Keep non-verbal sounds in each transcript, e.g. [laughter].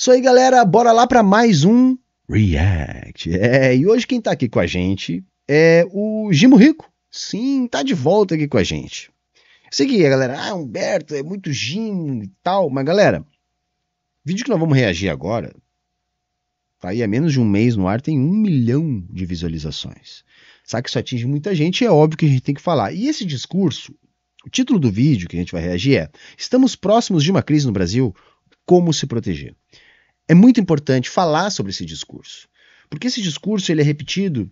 Isso aí, galera. Bora lá para mais um React. É, e hoje quem tá aqui com a gente é o Gimo Rico. Sim, tá de volta aqui com a gente. a galera. Ah, Humberto, é muito Gimo e tal. Mas, galera, vídeo que nós vamos reagir agora. Tá aí há menos de um mês no ar, tem um milhão de visualizações. Sabe que isso atinge muita gente e é óbvio que a gente tem que falar. E esse discurso, o título do vídeo que a gente vai reagir é Estamos próximos de uma crise no Brasil, como se proteger? é muito importante falar sobre esse discurso, porque esse discurso ele é repetido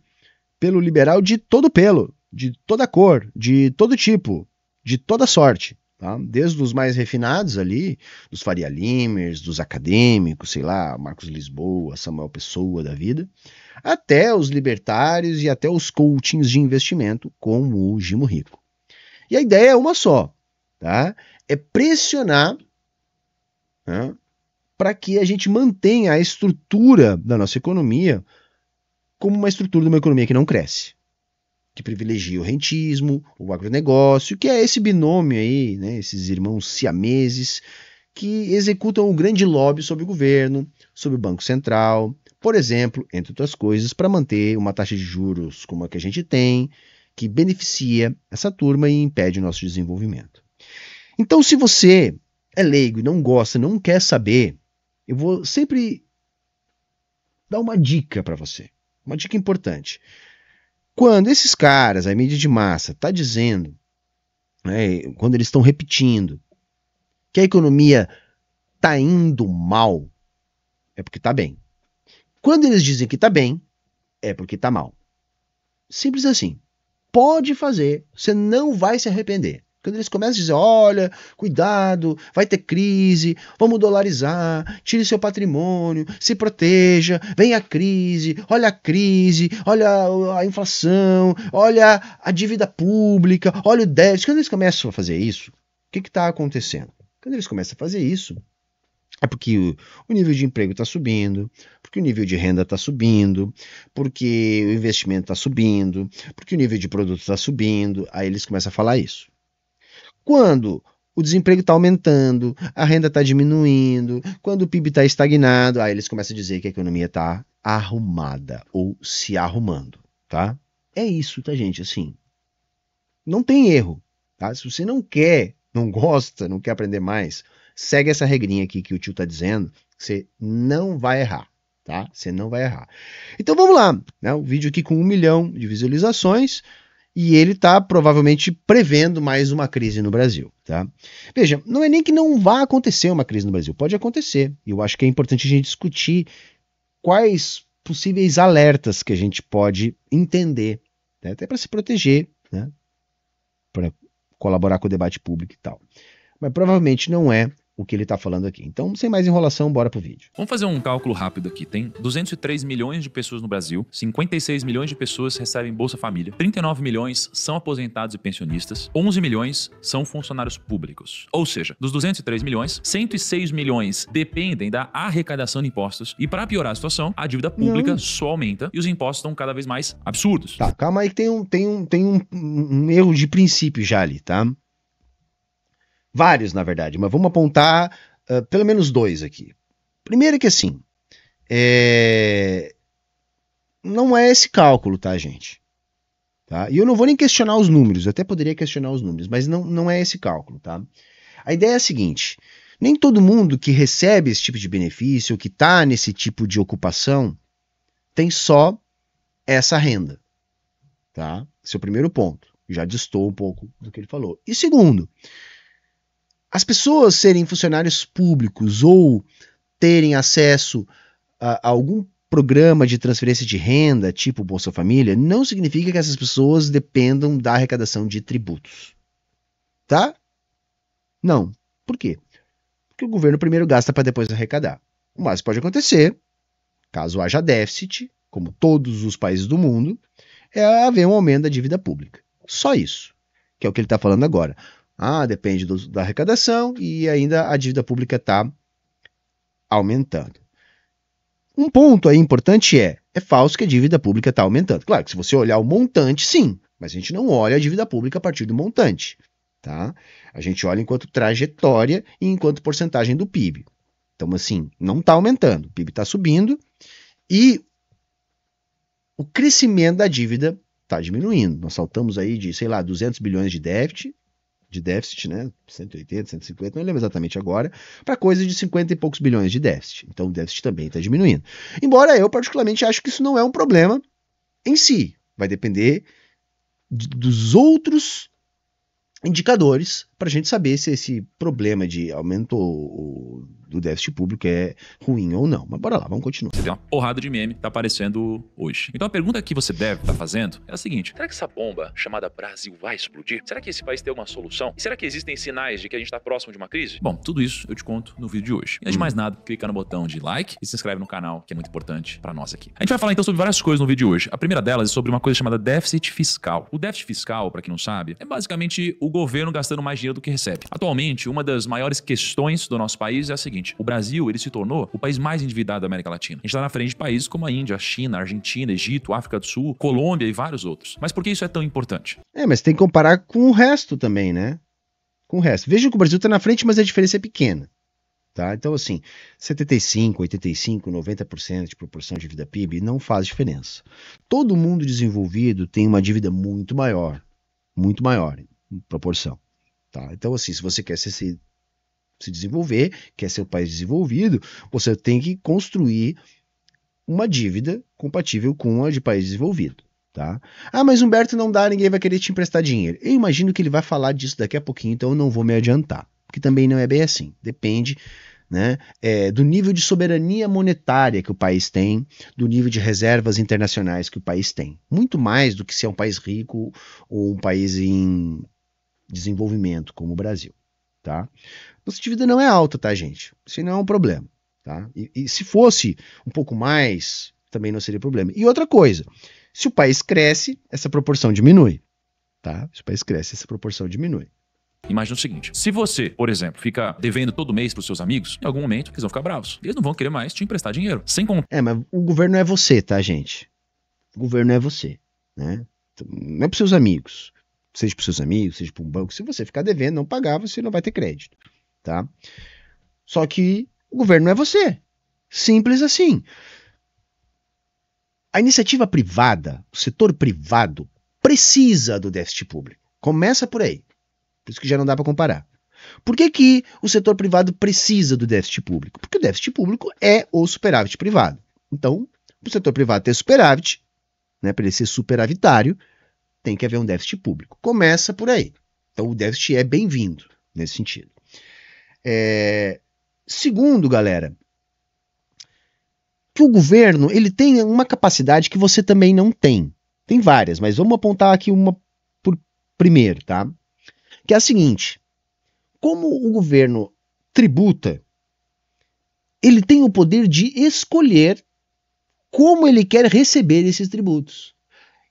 pelo liberal de todo pelo, de toda cor, de todo tipo, de toda sorte. Tá? Desde os mais refinados ali, dos Faria Limers, dos acadêmicos, sei lá, Marcos Lisboa, Samuel Pessoa da vida, até os libertários e até os coachings de investimento, como o Gimo Rico. E a ideia é uma só, tá? É pressionar né, para que a gente mantenha a estrutura da nossa economia como uma estrutura de uma economia que não cresce, que privilegia o rentismo, o agronegócio, que é esse binômio aí, né, esses irmãos siameses que executam um grande lobby sobre o governo, sobre o Banco Central, por exemplo, entre outras coisas, para manter uma taxa de juros como a que a gente tem, que beneficia essa turma e impede o nosso desenvolvimento. Então, se você é leigo e não gosta, não quer saber eu vou sempre dar uma dica para você, uma dica importante. Quando esses caras, a mídia de massa, está dizendo, né, quando eles estão repetindo que a economia está indo mal, é porque está bem. Quando eles dizem que está bem, é porque está mal. Simples assim. Pode fazer, você não vai se arrepender. Quando eles começam a dizer: olha, cuidado, vai ter crise, vamos dolarizar, tire seu patrimônio, se proteja, vem a crise, olha a crise, olha a inflação, olha a dívida pública, olha o déficit. Quando eles começam a fazer isso, o que está acontecendo? Quando eles começam a fazer isso, é porque o, nível de emprego está subindo, porque o nível de renda está subindo, porque o investimento está subindo, porque o nível de produto está subindo. Aí eles começam a falar isso. Quando o desemprego está aumentando, a renda está diminuindo, quando o PIB está estagnado, aí eles começam a dizer que a economia está arrumada ou se arrumando, tá? É isso, tá, gente? Assim, não tem erro, tá? Se você não quer, não gosta, não quer aprender mais, segue essa regrinha aqui que o tio tá dizendo, você não vai errar, tá? Você não vai errar. Então vamos lá, né? O vídeo aqui com um milhão de visualizações e ele está provavelmente prevendo mais uma crise no Brasil. Tá? Veja, não é nem que não vá acontecer uma crise no Brasil, pode acontecer. E eu acho que é importante a gente discutir quais possíveis alertas que a gente pode entender, né? até para se proteger, né? para colaborar com o debate público e tal. Mas provavelmente não é o que ele está falando aqui. Então, sem mais enrolação, bora pro vídeo. Vamos fazer um cálculo rápido aqui. Tem 203 milhões de pessoas no Brasil, 56 milhões de pessoas recebem Bolsa Família, 39 milhões são aposentados e pensionistas, 11 milhões são funcionários públicos. Ou seja, dos 203 milhões, 106 milhões dependem da arrecadação de impostos e para piorar a situação, a dívida pública Não. só aumenta e os impostos estão cada vez mais absurdos. Tá, calma aí que tem um, tem um, tem um, um erro de princípio já ali, tá? Vários, na verdade, mas vamos apontar uh, pelo menos dois aqui. Primeiro que assim, é... não é esse cálculo, tá, gente? Tá? E eu não vou nem questionar os números, eu até poderia questionar os números, mas não, não é esse cálculo, tá? A ideia é a seguinte: nem todo mundo que recebe esse tipo de benefício, que está nesse tipo de ocupação, tem só essa renda, tá? Esse é o primeiro ponto. Já distou um pouco do que ele falou. E segundo, as pessoas serem funcionários públicos ou terem acesso a, a algum programa de transferência de renda, tipo Bolsa Família, não significa que essas pessoas dependam da arrecadação de tributos. Tá? Não. Por quê? Porque o governo primeiro gasta para depois arrecadar. O mais pode acontecer, caso haja déficit, como todos os países do mundo, é haver um aumento da dívida pública. Só isso, que é o que ele está falando agora. Ah, depende do, da arrecadação e ainda a dívida pública está aumentando. Um ponto aí importante é: é falso que a dívida pública está aumentando. Claro que se você olhar o montante, sim, mas a gente não olha a dívida pública a partir do montante. Tá? A gente olha enquanto trajetória e enquanto porcentagem do PIB. Então, assim, não está aumentando, o PIB está subindo e o crescimento da dívida está diminuindo. Nós saltamos aí de, sei lá, 200 bilhões de déficit de déficit, né? 180, 150, não lembro exatamente agora, para coisas de 50 e poucos bilhões de déficit. Então o déficit também está diminuindo. Embora eu, particularmente, acho que isso não é um problema em si. Vai depender de, dos outros indicadores para a gente saber se esse problema de aumento do déficit público é ruim ou não. Mas bora lá, vamos continuar. Você tem uma porrada de meme que tá aparecendo hoje. Então a pergunta que você deve estar tá fazendo é a seguinte: será que essa bomba chamada Brasil vai explodir? Será que esse país tem uma solução? E será que existem sinais de que a gente está próximo de uma crise? Bom, tudo isso eu te conto no vídeo de hoje. Antes de hum. mais nada, clica no botão de like e se inscreve no canal, que é muito importante para nós aqui. A gente vai falar então sobre várias coisas no vídeo de hoje. A primeira delas é sobre uma coisa chamada déficit fiscal. O déficit fiscal, para quem não sabe, é basicamente o governo gastando mais dinheiro do que recebe. Atualmente, uma das maiores questões do nosso país é a seguinte: seguinte: o Brasil ele se tornou o país mais endividado da América Latina. A gente está na frente de países como a Índia, China, Argentina, Egito, África do Sul, Colômbia e vários outros. Mas por que isso é tão importante? É, mas tem que comparar com o resto também, né? Com o resto. Veja que o Brasil está na frente, mas a diferença é pequena. Tá? Então, assim, 75, 85, 90% de proporção de dívida PIB não faz diferença. Todo mundo desenvolvido tem uma dívida muito maior, muito maior em proporção. Tá? Então, assim, se você quer ser se desenvolver, quer é ser um país desenvolvido, você tem que construir uma dívida compatível com a de país desenvolvido. Tá? Ah, mas Humberto não dá, ninguém vai querer te emprestar dinheiro. Eu imagino que ele vai falar disso daqui a pouquinho, então eu não vou me adiantar. Porque também não é bem assim. Depende né, é, do nível de soberania monetária que o país tem, do nível de reservas internacionais que o país tem. Muito mais do que se é um país rico ou um país em desenvolvimento, como o Brasil tá? Positividade não é alta, tá, gente? Isso não é um problema, tá? E, e se fosse um pouco mais, também não seria problema. E outra coisa, se o país cresce, essa proporção diminui, tá? Se o país cresce, essa proporção diminui. Imagina o seguinte: se você, por exemplo, fica devendo todo mês para os seus amigos, em algum momento eles vão ficar bravos. Eles não vão querer mais te emprestar dinheiro. Sem contar. É, mas o governo é você, tá, gente? O governo é você, né? Então, não é para seus amigos seja para seus amigos, seja para um banco. Se você ficar devendo, não pagar, você não vai ter crédito, tá? Só que o governo não é você. Simples assim. A iniciativa privada, o setor privado, precisa do déficit público. Começa por aí. Por isso que já não dá para comparar. Por que, que o setor privado precisa do déficit público? Porque o déficit público é o superávit privado. Então, para o setor privado ter superávit, né, para ele ser superavitário, tem que haver um déficit público. Começa por aí. Então o déficit é bem-vindo nesse sentido. É... Segundo, galera, que o governo ele tem uma capacidade que você também não tem. Tem várias, mas vamos apontar aqui uma por primeiro, tá? Que é a seguinte: como o governo tributa, ele tem o poder de escolher como ele quer receber esses tributos.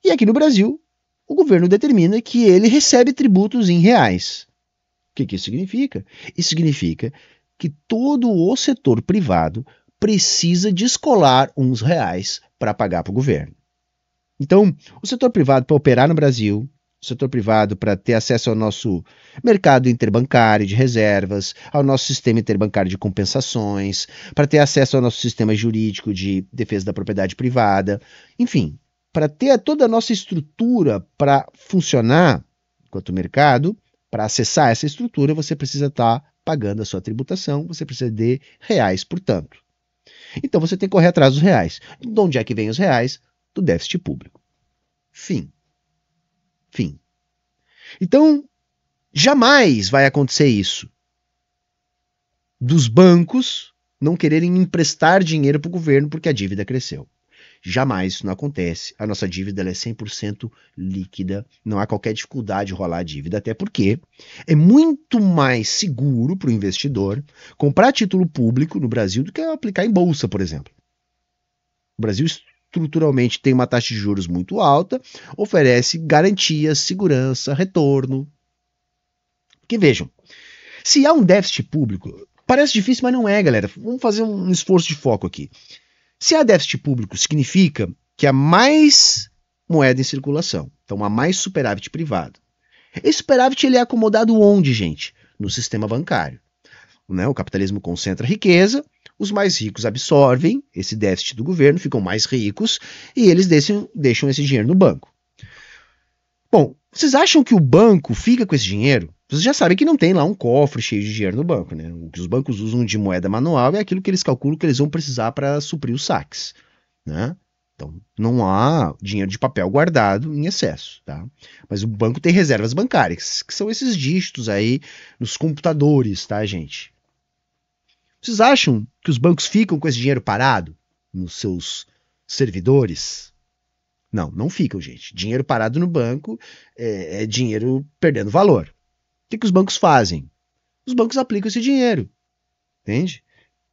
E aqui no Brasil, o governo determina que ele recebe tributos em reais. O que, isso significa? Isso significa que todo o setor privado precisa descolar uns reais para pagar para o governo. Então, o setor privado para operar no Brasil, o setor privado para ter acesso ao nosso mercado interbancário de reservas, ao nosso sistema interbancário de compensações, para ter acesso ao nosso sistema jurídico de defesa da propriedade privada, enfim, para ter toda a nossa estrutura para funcionar quanto mercado, para acessar essa estrutura, você precisa estar tá pagando a sua tributação, você precisa de reais, portanto. Então você tem que correr atrás dos reais. De onde é que vem os reais? Do déficit público. Fim. Fim. Então, jamais vai acontecer isso. Dos bancos não quererem emprestar dinheiro para o governo porque a dívida cresceu. Jamais isso não acontece. A nossa dívida é 100% líquida, não há qualquer dificuldade de rolar a dívida, até porque é muito mais seguro para o investidor comprar título público no Brasil do que aplicar em bolsa, por exemplo. O Brasil estruturalmente tem uma taxa de juros muito alta, oferece garantias, segurança, retorno. Porque vejam, se há um déficit público, parece difícil, mas não é, galera. Vamos fazer um esforço de foco aqui. Se há déficit público, significa que há mais moeda em circulação. Então há mais superávit privado. Esse superávit ele é acomodado onde, gente? No sistema bancário. Né? O capitalismo concentra riqueza, os mais ricos absorvem esse déficit do governo, ficam mais ricos e eles deixam, deixam esse dinheiro no banco. Bom, vocês acham que o banco fica com esse dinheiro? Vocês já sabem que não tem lá um cofre cheio de dinheiro no banco, né? O que os bancos usam de moeda manual é aquilo que eles calculam que eles vão precisar para suprir os saques, né? Então, não há dinheiro de papel guardado em excesso, tá? Mas o banco tem reservas bancárias, que são esses dígitos aí nos computadores, tá, gente? Vocês acham que os bancos ficam com esse dinheiro parado nos seus servidores? Não, não ficam, gente. Dinheiro parado no banco é, é dinheiro perdendo valor. O que, que os bancos fazem? Os bancos aplicam esse dinheiro, entende?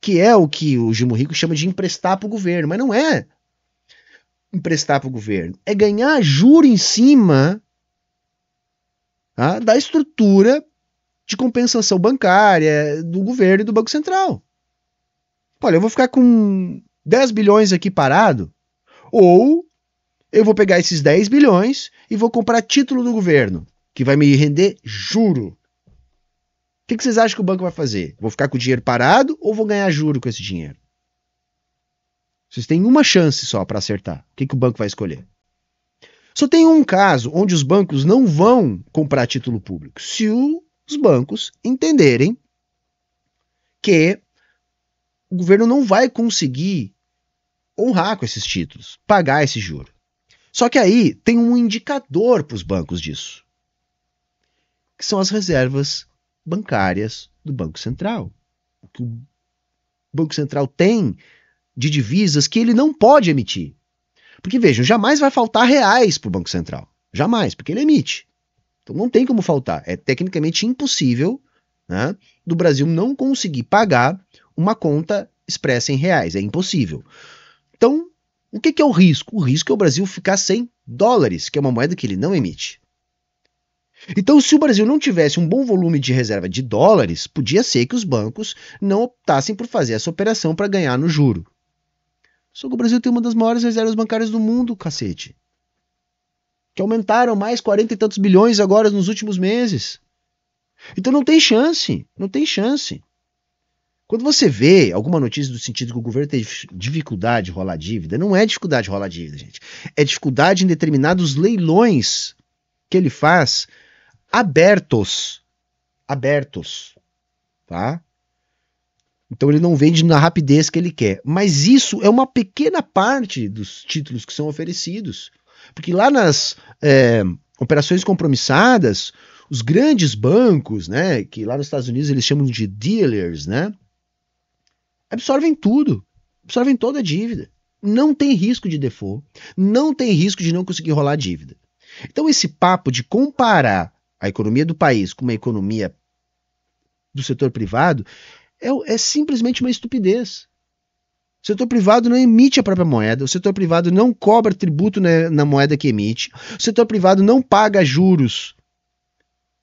Que é o que o Gilmo Rico chama de emprestar para o governo, mas não é emprestar para o governo, é ganhar juro em cima tá, da estrutura de compensação bancária do governo e do Banco Central. Olha, eu vou ficar com 10 bilhões aqui parado, ou eu vou pegar esses 10 bilhões e vou comprar título do governo que vai me render juro. O que, que, vocês acham que o banco vai fazer? Vou ficar com o dinheiro parado ou vou ganhar juro com esse dinheiro? Vocês têm uma chance só para acertar. O que, que o banco vai escolher? Só tem um caso onde os bancos não vão comprar título público. Se os bancos entenderem que o governo não vai conseguir honrar com esses títulos, pagar esse juro. Só que aí tem um indicador para os bancos disso que são as reservas bancárias do Banco Central. O que o Banco Central tem de divisas que ele não pode emitir. Porque vejam, jamais vai faltar reais para o Banco Central. Jamais, porque ele emite. Então não tem como faltar. É tecnicamente impossível né, do Brasil não conseguir pagar uma conta expressa em reais. É impossível. Então, o que, que é o risco? O risco é o Brasil ficar sem dólares, que é uma moeda que ele não emite. Então, se o Brasil não tivesse um bom volume de reserva de dólares, podia ser que os bancos não optassem por fazer essa operação para ganhar no juro. Só que o Brasil tem uma das maiores reservas bancárias do mundo, cacete. Que aumentaram mais 40 e tantos bilhões agora nos últimos meses. Então não tem chance, não tem chance. Quando você vê alguma notícia do sentido que o governo tem dificuldade de rolar dívida, não é dificuldade de rolar dívida, gente. É dificuldade em determinados leilões que ele faz abertos. Abertos. Tá? Então ele não vende na rapidez que ele quer. Mas isso é uma pequena parte dos títulos que são oferecidos. Porque lá nas é, operações compromissadas, os grandes bancos, né, que lá nos Estados Unidos eles chamam de dealers, né, absorvem tudo, absorvem toda a dívida. Não tem risco de default, não tem risco de não conseguir rolar a dívida. Então esse papo de comparar a economia do país com uma economia do setor privado é, é simplesmente uma estupidez. O setor privado não emite a própria moeda, o setor privado não cobra tributo na, na moeda que emite, o setor privado não paga juros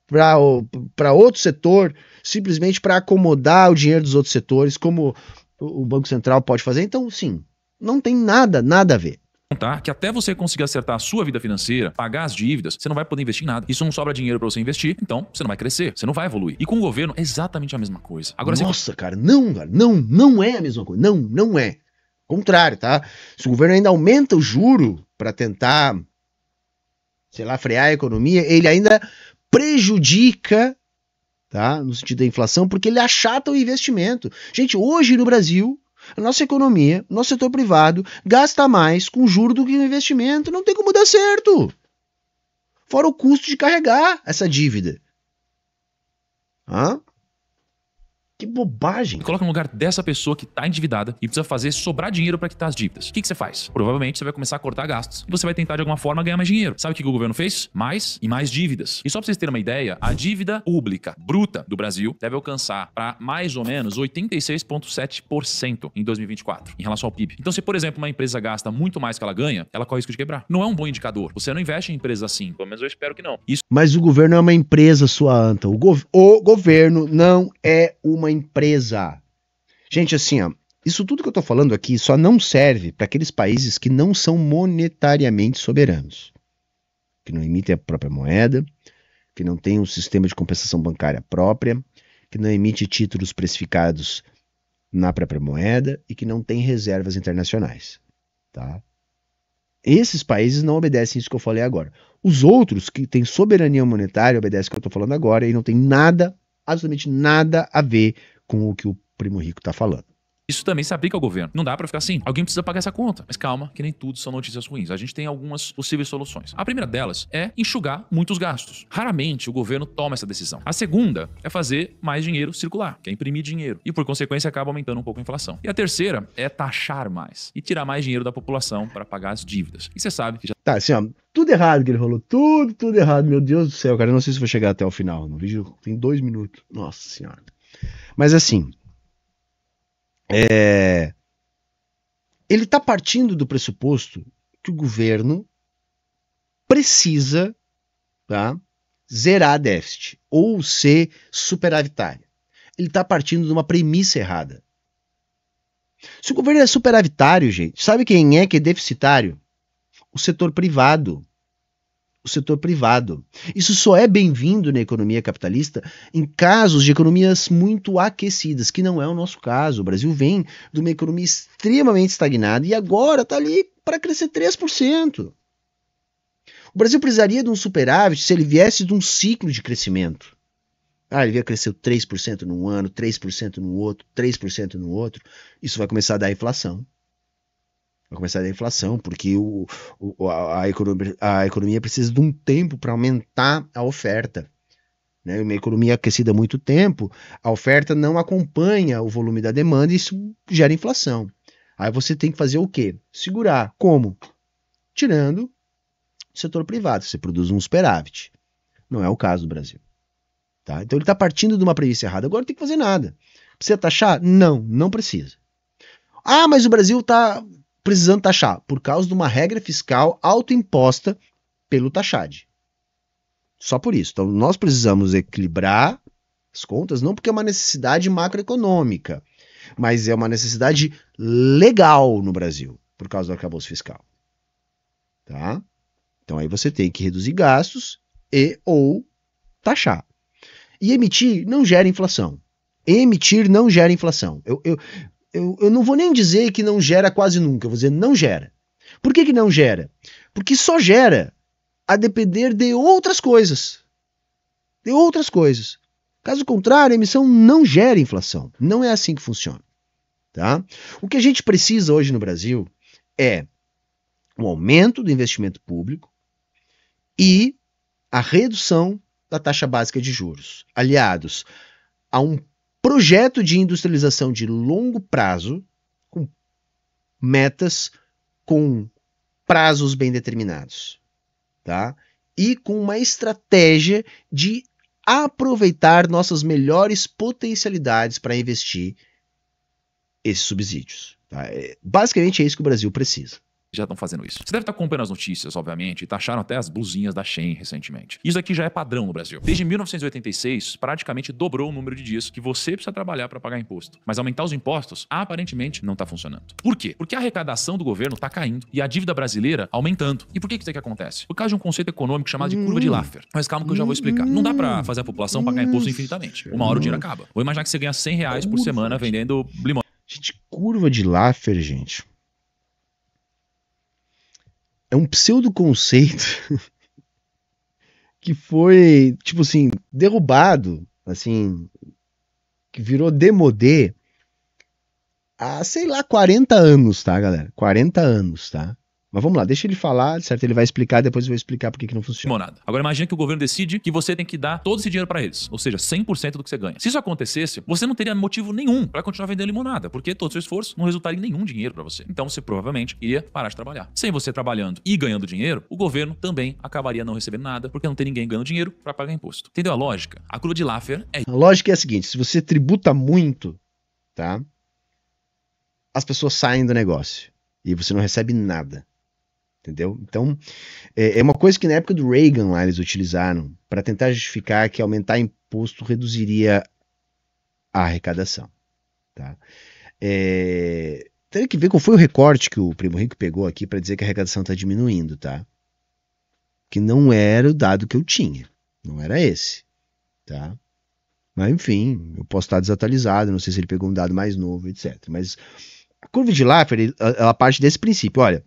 para outro setor, simplesmente para acomodar o dinheiro dos outros setores, como o Banco Central pode fazer. Então, sim, não tem nada, nada a ver tá? Que até você conseguir acertar a sua vida financeira, pagar as dívidas, você não vai poder investir em nada. Isso não sobra dinheiro para você investir, então você não vai crescer, você não vai evoluir. E com o governo é exatamente a mesma coisa. Agora, Nossa, você... cara, não, cara, não, não é a mesma coisa. Não, não é. Contrário, tá? Se o governo ainda aumenta o juro para tentar, sei lá, frear a economia, ele ainda prejudica, tá? No sentido da inflação, porque ele achata o investimento. Gente, hoje no Brasil, a nossa economia, o nosso setor privado, gasta mais com juro do que o investimento. Não tem como dar certo. Fora o custo de carregar essa dívida. Hã? Que bobagem. coloca no lugar dessa pessoa que tá endividada e precisa fazer sobrar dinheiro para quitar as dívidas. O que, que você faz? Provavelmente você vai começar a cortar gastos e você vai tentar de alguma forma ganhar mais dinheiro. Sabe o que o governo fez? Mais e mais dívidas. E só para vocês terem uma ideia, a dívida pública bruta do Brasil deve alcançar para mais ou menos 86,7% em 2024 em relação ao PIB. Então, se por exemplo uma empresa gasta muito mais que ela ganha, ela corre risco de quebrar. Não é um bom indicador. Você não investe em empresas assim. Pelo menos eu espero que não. Isso... Mas o governo é uma empresa, sua anta. O, gov o governo não é uma empresa. Gente, assim, ó, isso tudo que eu estou falando aqui só não serve para aqueles países que não são monetariamente soberanos, que não emitem a própria moeda, que não têm um sistema de compensação bancária própria, que não emite títulos precificados na própria moeda e que não tem reservas internacionais, tá? Esses países não obedecem isso que eu falei agora. Os outros que têm soberania monetária obedecem o que eu estou falando agora e não tem nada absolutamente nada a ver com o que o primo rico está falando. Isso também se aplica ao governo. Não dá para ficar assim. Alguém precisa pagar essa conta. Mas calma, que nem tudo são notícias ruins. A gente tem algumas possíveis soluções. A primeira delas é enxugar muitos gastos. Raramente o governo toma essa decisão. A segunda é fazer mais dinheiro circular, que é imprimir dinheiro. E por consequência acaba aumentando um pouco a inflação. E a terceira é taxar mais e tirar mais dinheiro da população para pagar as dívidas. E você sabe que já. Tá, assim, ó, errado que ele falou. Tudo, tudo errado. Meu Deus do céu, cara. Eu não sei se vou chegar até o final. No vídeo tem dois minutos. Nossa senhora. Mas assim. É... Ele está partindo do pressuposto que o governo precisa tá, zerar déficit ou ser superavitário. Ele está partindo de uma premissa errada. Se o governo é superavitário, gente, sabe quem é que é deficitário? O setor privado o setor privado. Isso só é bem-vindo na economia capitalista em casos de economias muito aquecidas, que não é o nosso caso. O Brasil vem de uma economia extremamente estagnada e agora está ali para crescer 3%. O Brasil precisaria de um superávit se ele viesse de um ciclo de crescimento. Ah, ele cresceu 3% num ano, 3% no outro, 3% no outro. Isso vai começar a dar inflação vai começar a inflação, porque o, o a, a, economia, a economia precisa de um tempo para aumentar a oferta. Né? Uma economia aquecida há muito tempo, a oferta não acompanha o volume da demanda e isso gera inflação. Aí você tem que fazer o quê? Segurar. Como? Tirando o setor privado. Você produz um superávit. Não é o caso do Brasil. Tá? Então ele está partindo de uma premissa errada. Agora não tem que fazer nada. Precisa taxar? Não, não precisa. Ah, mas o Brasil está precisando taxar por causa de uma regra fiscal autoimposta pelo taxade. Só por isso. Então, nós precisamos equilibrar as contas, não porque é uma necessidade macroeconômica, mas é uma necessidade legal no Brasil, por causa do arcabouço fiscal. Tá? Então, aí você tem que reduzir gastos e ou taxar. E emitir não gera inflação. Emitir não gera inflação. Eu, eu, eu, eu não vou nem dizer que não gera quase nunca, eu vou dizer não gera. Por que, que não gera? Porque só gera a depender de outras coisas. De outras coisas. Caso contrário, a emissão não gera inflação. Não é assim que funciona. Tá? O que a gente precisa hoje no Brasil é o um aumento do investimento público e a redução da taxa básica de juros, aliados a um projeto de industrialização de longo prazo, com metas, com prazos bem determinados, tá? E com uma estratégia de aproveitar nossas melhores potencialidades para investir esses subsídios. Tá? É, basicamente é isso que o Brasil precisa já estão fazendo isso. Você deve estar acompanhando as notícias, obviamente, e taxaram até as blusinhas da Shein recentemente. Isso aqui já é padrão no Brasil. Desde 1986, praticamente dobrou o número de dias que você precisa trabalhar para pagar imposto. Mas aumentar os impostos aparentemente não está funcionando. Por quê? Porque a arrecadação do governo está caindo e a dívida brasileira aumentando. E por que isso que acontece? Por causa de um conceito econômico chamado de curva de hum. Laffer. Mas calma que eu já vou explicar. Não dá para fazer a população pagar imposto hum. infinitamente. Uma hora o dinheiro acaba. Vou imaginar que você ganha 100 reais por semana vendendo limão. Gente, curva de Laffer, gente é um pseudo conceito [laughs] que foi, tipo assim, derrubado, assim, que virou demodê há, sei lá, 40 anos, tá, galera? 40 anos, tá? Mas vamos lá, deixa ele falar, certo? Ele vai explicar, depois eu vou explicar por que não funciona. Monada. Agora imagina que o governo decide que você tem que dar todo esse dinheiro para eles, ou seja, 100% do que você ganha. Se isso acontecesse, você não teria motivo nenhum para continuar vendendo limonada, porque todo o seu esforço não resultaria em nenhum dinheiro para você. Então você provavelmente iria parar de trabalhar. Sem você trabalhando e ganhando dinheiro, o governo também acabaria não recebendo nada, porque não tem ninguém ganhando dinheiro para pagar imposto. Entendeu a lógica? A curva de Laffer é A lógica é a seguinte, se você tributa muito, tá? As pessoas saem do negócio e você não recebe nada entendeu? Então, é, é, uma coisa que na época do Reagan lá eles utilizaram para tentar justificar que aumentar imposto reduziria a arrecadação, tá? É, tem que ver qual foi o recorte que o Primo Rico pegou aqui para dizer que a arrecadação está diminuindo, tá? Que não era o dado que eu tinha, não era esse, tá? Mas enfim, eu posso estar desatualizado, não sei se ele pegou um dado mais novo, etc. Mas a curva de Laffer, ela parte desse princípio, olha,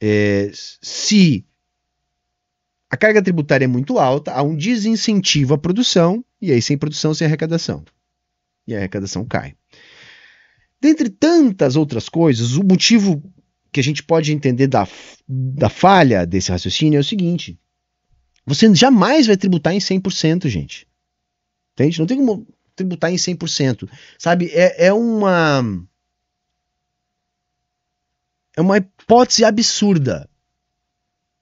é, se a carga tributária é muito alta, há um desincentivo à produção, e aí sem produção, sem arrecadação. E a arrecadação cai. Dentre tantas outras coisas, o motivo que a gente pode entender da, da falha desse raciocínio é o seguinte: você jamais vai tributar em 100%, gente. Entende? Não tem como tributar em 100%. Sabe? É, é uma é uma hipótese absurda.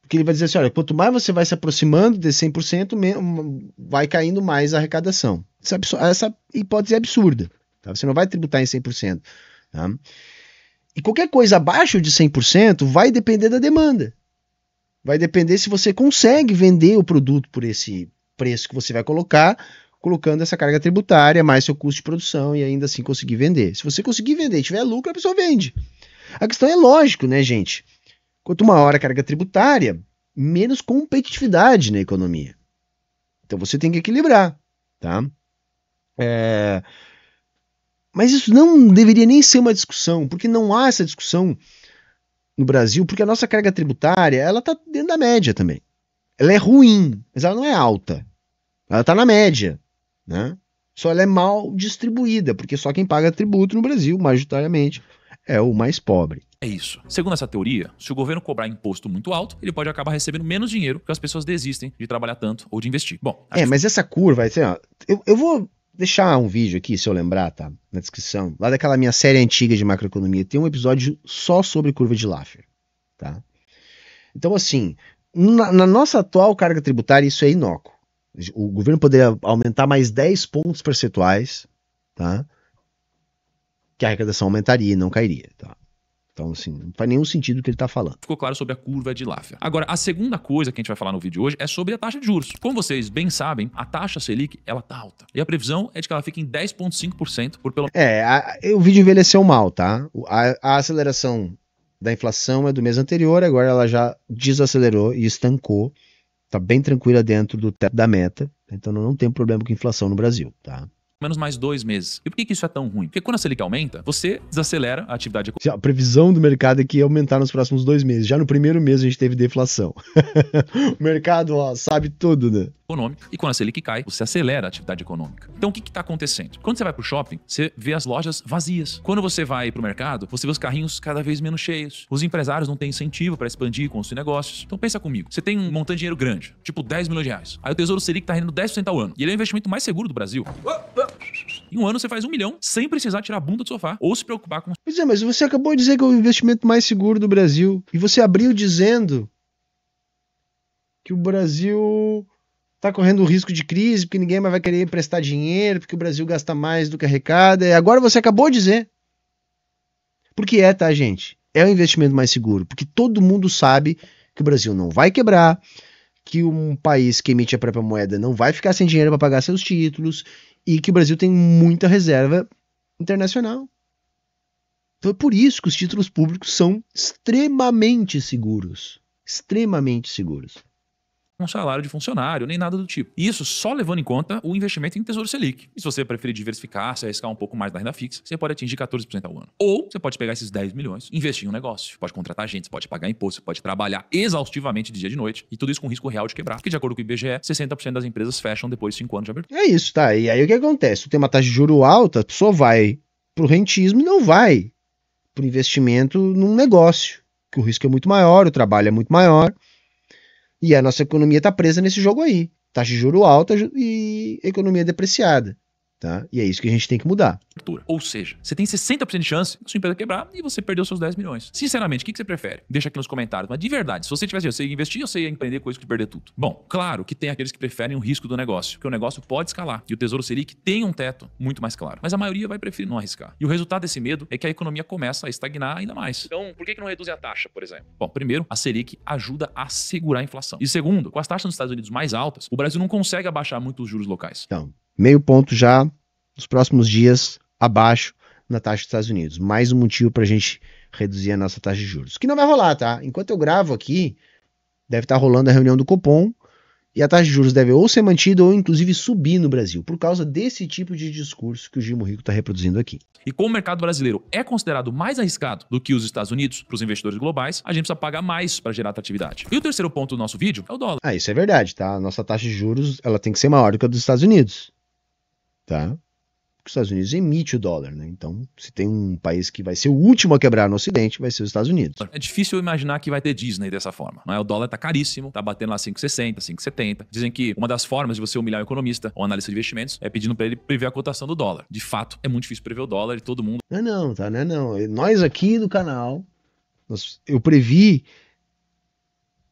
Porque ele vai dizer assim: olha, quanto mais você vai se aproximando de 100%, vai caindo mais a arrecadação. Essa, é essa hipótese é absurda. Tá? Você não vai tributar em 100%. Tá? E qualquer coisa abaixo de 100% vai depender da demanda. Vai depender se você consegue vender o produto por esse preço que você vai colocar, colocando essa carga tributária, mais seu custo de produção e ainda assim conseguir vender. Se você conseguir vender e tiver lucro, a pessoa vende. A questão é lógico, né, gente? Quanto maior a carga tributária, menos competitividade na economia. Então você tem que equilibrar, tá? É... Mas isso não deveria nem ser uma discussão, porque não há essa discussão no Brasil, porque a nossa carga tributária ela está dentro da média também. Ela é ruim, mas ela não é alta. Ela está na média, né? Só ela é mal distribuída, porque só quem paga tributo no Brasil, majoritariamente, é o mais pobre. É isso. Segundo essa teoria, se o governo cobrar imposto muito alto, ele pode acabar recebendo menos dinheiro porque as pessoas desistem de trabalhar tanto ou de investir. Bom. É, mas essa curva, assim, ó, eu, eu vou deixar um vídeo aqui, se eu lembrar, tá? Na descrição. Lá daquela minha série antiga de macroeconomia, tem um episódio só sobre curva de Laffer, tá? Então, assim, na, na nossa atual carga tributária, isso é inócuo. O governo poderia aumentar mais 10 pontos percentuais, tá? que a arrecadação aumentaria e não cairia. Tá? Então, assim, não faz nenhum sentido o que ele está falando. Ficou claro sobre a curva de Laffer. Agora, a segunda coisa que a gente vai falar no vídeo de hoje é sobre a taxa de juros. Como vocês bem sabem, a taxa Selic, ela tá alta. E a previsão é de que ela fique em 10,5% por pelo... É, a, o vídeo envelheceu mal, tá? A, a aceleração da inflação é do mês anterior, agora ela já desacelerou e estancou. Tá bem tranquila dentro do teto da meta. Então, não tem problema com inflação no Brasil, tá? menos mais dois meses. E por que, que isso é tão ruim? Porque quando a Selic aumenta, você desacelera a atividade econômica. A previsão do mercado é que ia aumentar nos próximos dois meses. Já no primeiro mês a gente teve deflação. [laughs] o mercado ó, sabe tudo, né? econômica e quando a Selic cai, você acelera a atividade econômica. Então o que está acontecendo? Quando você vai para o shopping, você vê as lojas vazias. Quando você vai para o mercado, você vê os carrinhos cada vez menos cheios. Os empresários não têm incentivo para expandir com os negócios. Então pensa comigo, você tem um montante de dinheiro grande, tipo 10 milhões de reais. Aí o Tesouro Selic está rendendo 10% ao ano. E ele é o investimento mais seguro do Brasil. Em um ano você faz um milhão sem precisar tirar a bunda do sofá ou se preocupar com. Pois é, mas você acabou de dizer que é o investimento mais seguro do Brasil. E você abriu dizendo que o Brasil está correndo o risco de crise, porque ninguém mais vai querer emprestar dinheiro, porque o Brasil gasta mais do que arrecada. E é, agora você acabou de dizer. Porque é, tá, gente? É o investimento mais seguro, porque todo mundo sabe que o Brasil não vai quebrar, que um país que emite a própria moeda não vai ficar sem dinheiro para pagar seus títulos e que o Brasil tem muita reserva internacional. Então é por isso que os títulos públicos são extremamente seguros. Extremamente seguros um salário de funcionário, nem nada do tipo. Isso só levando em conta o investimento em Tesouro Selic. E se você preferir diversificar, se arriscar um pouco mais na renda fixa, você pode atingir 14% ao ano. Ou você pode pegar esses 10 milhões, investir em um negócio, pode contratar gente, pode pagar imposto, pode trabalhar exaustivamente de dia e de noite, e tudo isso com risco real de quebrar. Porque, de acordo com o IBGE, 60% das empresas fecham depois de 5 anos de abertura. É isso, tá? E aí o que acontece? Tu tem uma taxa de juro alta, só vai pro rentismo e não vai pro investimento num negócio, que o risco é muito maior, o trabalho é muito maior. E a nossa economia está presa nesse jogo aí. Taxa de juro alta e economia depreciada. Tá? E é isso que a gente tem que mudar. Ou seja, você tem 60% de chance de sua empresa quebrar e você perdeu seus 10 milhões. Sinceramente, o que você prefere? Deixa aqui nos comentários. Mas de verdade, se você tivesse, eu sei investir, eu sei empreender coisa que perder tudo. Bom, claro que tem aqueles que preferem o risco do negócio, que o negócio pode escalar. E o Tesouro Selic tem um teto muito mais claro. Mas a maioria vai preferir não arriscar. E o resultado desse medo é que a economia começa a estagnar ainda mais. Então, por que não reduzem a taxa, por exemplo? Bom, primeiro, a Selic ajuda a segurar a inflação. E segundo, com as taxas nos Estados Unidos mais altas, o Brasil não consegue abaixar muito os juros locais. Então, meio ponto já nos próximos dias abaixo na taxa dos Estados Unidos. Mais um motivo para a gente reduzir a nossa taxa de juros. Que não vai rolar, tá? Enquanto eu gravo aqui, deve estar tá rolando a reunião do Copom e a taxa de juros deve ou ser mantida ou inclusive subir no Brasil, por causa desse tipo de discurso que o Gilmo Rico está reproduzindo aqui. E como o mercado brasileiro é considerado mais arriscado do que os Estados Unidos para os investidores globais, a gente precisa pagar mais para gerar atratividade. E o terceiro ponto do nosso vídeo é o dólar. Ah, isso é verdade, tá? A nossa taxa de juros ela tem que ser maior do que a dos Estados Unidos tá? Porque os Estados Unidos emite o dólar, né? Então, se tem um país que vai ser o último a quebrar no Ocidente, vai ser os Estados Unidos. É difícil imaginar que vai ter Disney dessa forma, é? O dólar tá caríssimo, tá batendo lá 5,60, 5,70. Dizem que uma das formas de você humilhar um economista ou um analista de investimentos é pedindo para ele prever a cotação do dólar. De fato, é muito difícil prever o dólar e todo mundo... Não é não, tá? Não é não. Nós aqui do canal, nós, eu previ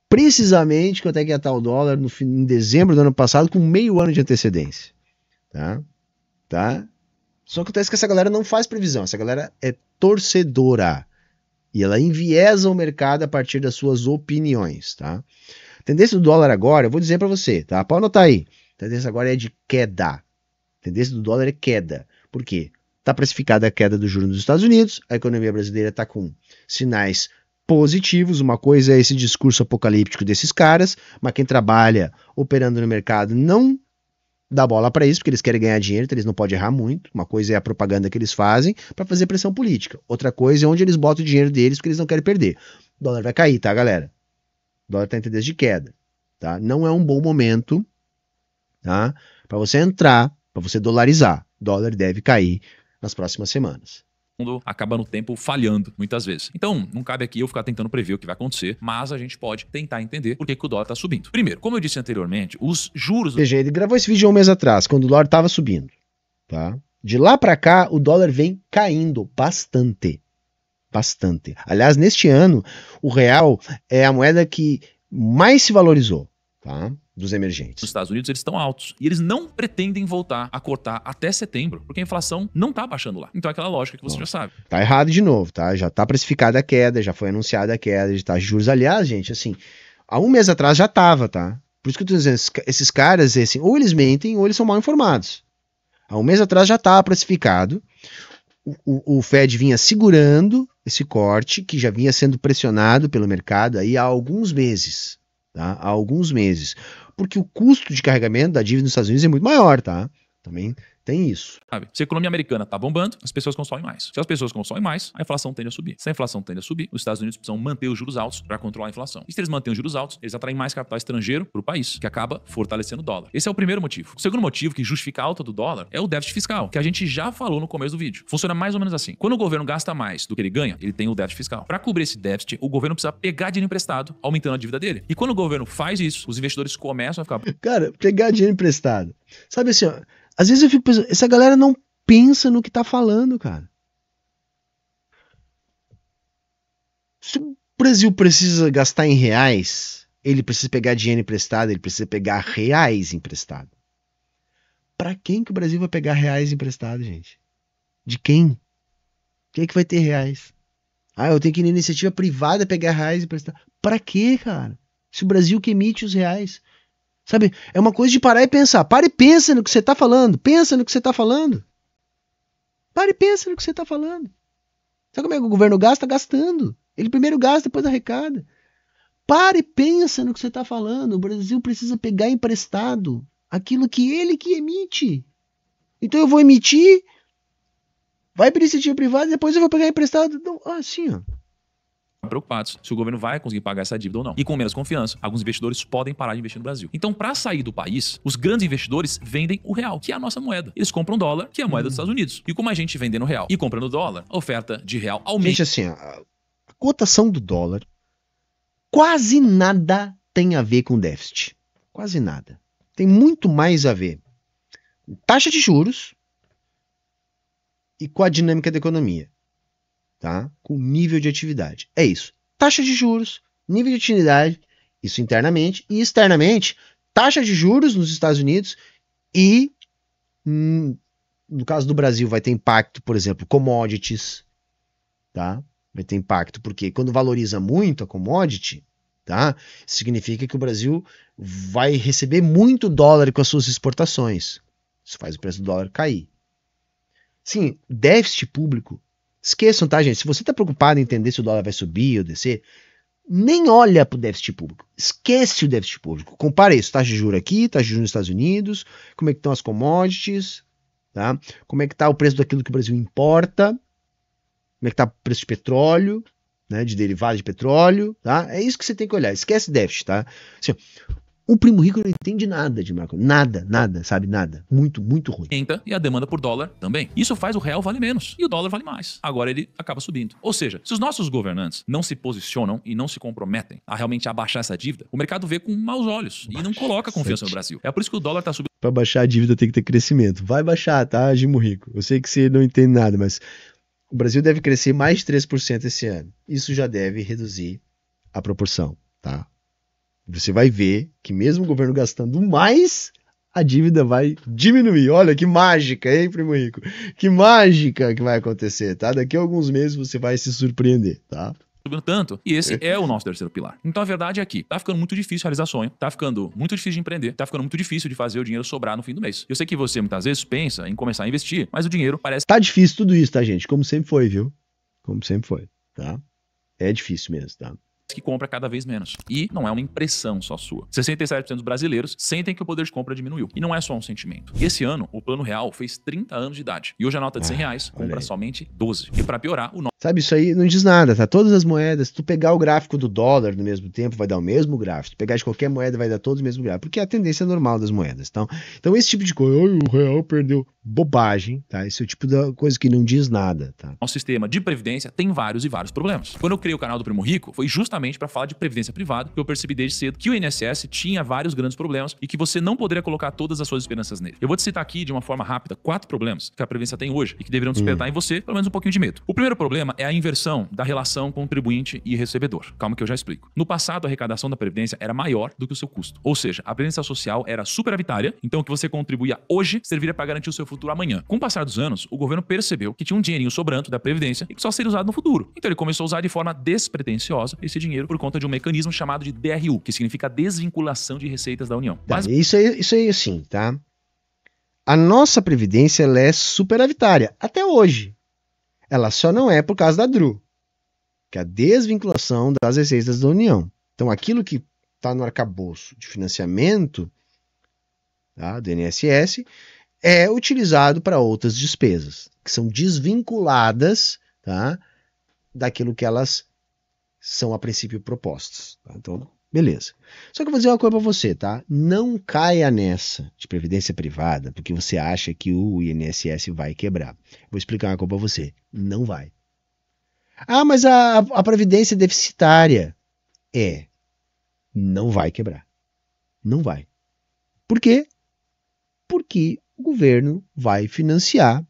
precisamente quanto é que ia estar o dólar no, em dezembro do ano passado, com meio ano de antecedência. Tá? tá? Só acontece tá é que essa galera não faz previsão, essa galera é torcedora e ela enviesa o mercado a partir das suas opiniões, tá? Tendência do dólar agora, eu vou dizer para você, tá? Pode anotar aí. Tendência agora é de queda. Tendência do dólar é queda. Por quê? Tá precificada a queda do juro nos Estados Unidos, a economia brasileira está com sinais positivos. Uma coisa é esse discurso apocalíptico desses caras, mas quem trabalha operando no mercado não dá bola para isso, porque eles querem ganhar dinheiro, então eles não podem errar muito. Uma coisa é a propaganda que eles fazem para fazer pressão política. Outra coisa é onde eles botam o dinheiro deles, porque eles não querem perder. O dólar vai cair, tá, galera? O dólar tá em tendência de queda, tá? Não é um bom momento, tá? Para você entrar, para você O Dólar deve cair nas próximas semanas mundo acaba no tempo falhando muitas vezes. Então, não cabe aqui eu ficar tentando prever o que vai acontecer, mas a gente pode tentar entender por que, que o dólar está subindo. Primeiro, como eu disse anteriormente, os juros. Veja, ele gravou esse vídeo há um mês atrás, quando o dólar estava subindo. Tá? De lá para cá, o dólar vem caindo bastante. Bastante. Aliás, neste ano, o real é a moeda que mais se valorizou. Tá? dos emergentes. Nos Estados Unidos eles estão altos e eles não pretendem voltar a cortar até setembro, porque a inflação não está baixando lá. Então é aquela lógica que você Bom, já sabe. Tá errado de novo, tá? Já tá precificada a queda, já foi anunciada a queda de taxa tá de juros. Aliás, gente, assim, há um mês atrás já tava, tá? Por isso que eu tô dizendo, esses caras, assim, ou eles mentem ou eles são mal informados. Há um mês atrás já estava tá precificado. O, o, o, Fed vinha segurando esse corte, que já vinha sendo pressionado pelo mercado aí há alguns meses. Tá? Há alguns meses porque o custo de carregamento da dívida nos Estados Unidos é muito maior, tá? Também tem isso. Sabe? Se a economia americana tá bombando, as pessoas consomem mais. Se as pessoas consomem mais, a inflação tende a subir. Se a inflação tende a subir, os Estados Unidos precisam manter os juros altos para controlar a inflação. E se eles mantêm os juros altos, eles atraem mais capital estrangeiro para o país, que acaba fortalecendo o dólar. Esse é o primeiro motivo. O segundo motivo que justifica a alta do dólar é o déficit fiscal, que a gente já falou no começo do vídeo. Funciona mais ou menos assim. Quando o governo gasta mais do que ele ganha, ele tem o déficit fiscal. Para cobrir esse déficit, o governo precisa pegar dinheiro emprestado, aumentando a dívida dele. E quando o governo faz isso, os investidores começam a ficar. [laughs] Cara, pegar dinheiro emprestado. Sabe assim, ó às vezes eu fico pensando, essa galera não pensa no que tá falando, cara. Se o Brasil precisa gastar em reais, ele precisa pegar dinheiro emprestado, ele precisa pegar reais emprestado. Para quem que o Brasil vai pegar reais emprestado, gente? De quem? Quem é que vai ter reais? Ah, eu tenho que ir na iniciativa privada pegar reais emprestado. Para quê, cara? Se o Brasil que emite os reais, Sabe? É uma coisa de parar e pensar. Para e pensa no que você está falando. Pensa no que você está falando. Para e pensa no que você está falando. Sabe como é que o governo gasta? Gastando. Ele primeiro gasta, depois arrecada. Para e pensa no que você está falando. O Brasil precisa pegar emprestado aquilo que ele que emite. Então eu vou emitir, vai para iniciativa privada, depois eu vou pegar emprestado. Então, assim, ó preocupados se o governo vai conseguir pagar essa dívida ou não. E com menos confiança, alguns investidores podem parar de investir no Brasil. Então, para sair do país, os grandes investidores vendem o real, que é a nossa moeda. Eles compram dólar, que é a moeda dos uhum. Estados Unidos. E como a gente vendendo real e comprando dólar, a oferta de real aumenta. Gente, assim, a, a cotação do dólar quase nada tem a ver com déficit. Quase nada. Tem muito mais a ver com taxa de juros e com a dinâmica da economia tá? com nível de atividade. É isso. Taxa de juros, nível de atividade, isso internamente, e externamente, taxa de juros nos Estados Unidos e, hum, no caso do Brasil, vai ter impacto, por exemplo, commodities, tá? Vai ter impacto, porque quando valoriza muito a commodity, tá? Significa que o Brasil vai receber muito dólar com as suas exportações. Isso faz o preço do dólar cair. Sim, déficit público Esqueçam, tá, gente? Se você está preocupado em entender se o dólar vai subir ou descer, nem olha pro déficit público. Esquece o déficit público. Compare isso, taxa de juros aqui, taxa de juros nos Estados Unidos, como é que estão as commodities, tá? Como é que está o preço daquilo que o Brasil importa, como é que está o preço de petróleo, né, de derivados de petróleo, tá? É isso que você tem que olhar. Esquece déficit, tá? Assim, o primo rico não entende nada de macro. Nada, nada, sabe? Nada. Muito, muito ruim. Entra e a demanda por dólar também. Isso faz o real valer menos e o dólar vale mais. Agora ele acaba subindo. Ou seja, se os nossos governantes não se posicionam e não se comprometem a realmente abaixar essa dívida, o mercado vê com maus olhos Baixa e não coloca confiança no Brasil. É por isso que o dólar está subindo. Para baixar a dívida tem que ter crescimento. Vai baixar, tá, Gimo Rico? Eu sei que você não entende nada, mas o Brasil deve crescer mais 3% esse ano. Isso já deve reduzir a proporção, tá? Você vai ver que mesmo o governo gastando mais, a dívida vai diminuir. Olha que mágica, hein, primo rico? Que mágica que vai acontecer, tá? Daqui a alguns meses você vai se surpreender, tá? subindo tanto. E esse é o nosso terceiro pilar. Então a verdade é que tá ficando muito difícil realizar sonho, tá ficando muito difícil de empreender, tá ficando muito difícil de fazer o dinheiro sobrar no fim do mês. Eu sei que você muitas vezes pensa em começar a investir, mas o dinheiro parece. Tá difícil tudo isso, tá, gente? Como sempre foi, viu? Como sempre foi, tá? É difícil mesmo, tá? que compra cada vez menos. E não é uma impressão só sua. 67% dos brasileiros sentem que o poder de compra diminuiu. E não é só um sentimento. Esse ano, o Plano Real fez 30 anos de idade. E hoje a nota de 100 ah, reais compra somente 12. E para piorar, o Sabe, isso aí não diz nada, tá? Todas as moedas, se tu pegar o gráfico do dólar no mesmo tempo, vai dar o mesmo gráfico. Se tu pegar de qualquer moeda, vai dar todos o mesmo gráfico. Porque é a tendência normal das moedas. Então, então esse tipo de coisa, o real perdeu bobagem, tá? Esse é o tipo da coisa que não diz nada, tá? Nosso sistema de previdência tem vários e vários problemas. Quando eu criei o canal do Primo Rico, foi justamente justamente para falar de previdência privada, que eu percebi desde cedo que o INSS tinha vários grandes problemas e que você não poderia colocar todas as suas esperanças nele. Eu vou te citar aqui de uma forma rápida quatro problemas que a previdência tem hoje e que deveriam despertar hum. em você pelo menos um pouquinho de medo. O primeiro problema é a inversão da relação contribuinte e recebedor. Calma que eu já explico. No passado, a arrecadação da previdência era maior do que o seu custo. Ou seja, a previdência social era superavitária, então o que você contribuía hoje serviria para garantir o seu futuro amanhã. Com o passar dos anos, o governo percebeu que tinha um dinheirinho sobrando da previdência e que só seria usado no futuro. Então ele começou a usar de forma despretensiosa esse dinheiro dinheiro por conta de um mecanismo chamado de DRU, que significa desvinculação de receitas da União. Tá, Mas... isso, aí, isso aí, assim, tá? A nossa previdência ela é superavitária, até hoje. Ela só não é por causa da DRU, que é a desvinculação das receitas da União. Então, aquilo que está no arcabouço de financiamento tá, do INSS é utilizado para outras despesas, que são desvinculadas tá, daquilo que elas são a princípio propostos. Tá? Então, beleza. Só que eu vou dizer uma coisa para você, tá? Não caia nessa de previdência privada porque você acha que o INSS vai quebrar. Vou explicar uma coisa para você. Não vai. Ah, mas a, a previdência deficitária. É. Não vai quebrar. Não vai. Por quê? Porque o governo vai financiar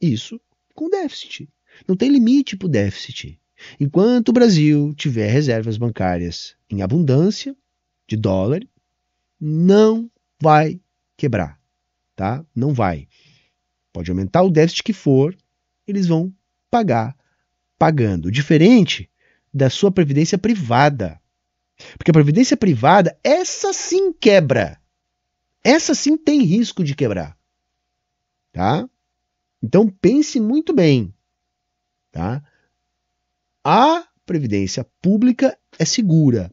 isso com déficit. Não tem limite para o déficit. Enquanto o Brasil tiver reservas bancárias em abundância de dólar, não vai quebrar, tá? Não vai. Pode aumentar o déficit que for, eles vão pagar pagando. Diferente da sua previdência privada. Porque a previdência privada, essa sim quebra. Essa sim tem risco de quebrar. Tá? Então pense muito bem, tá? A previdência pública é segura,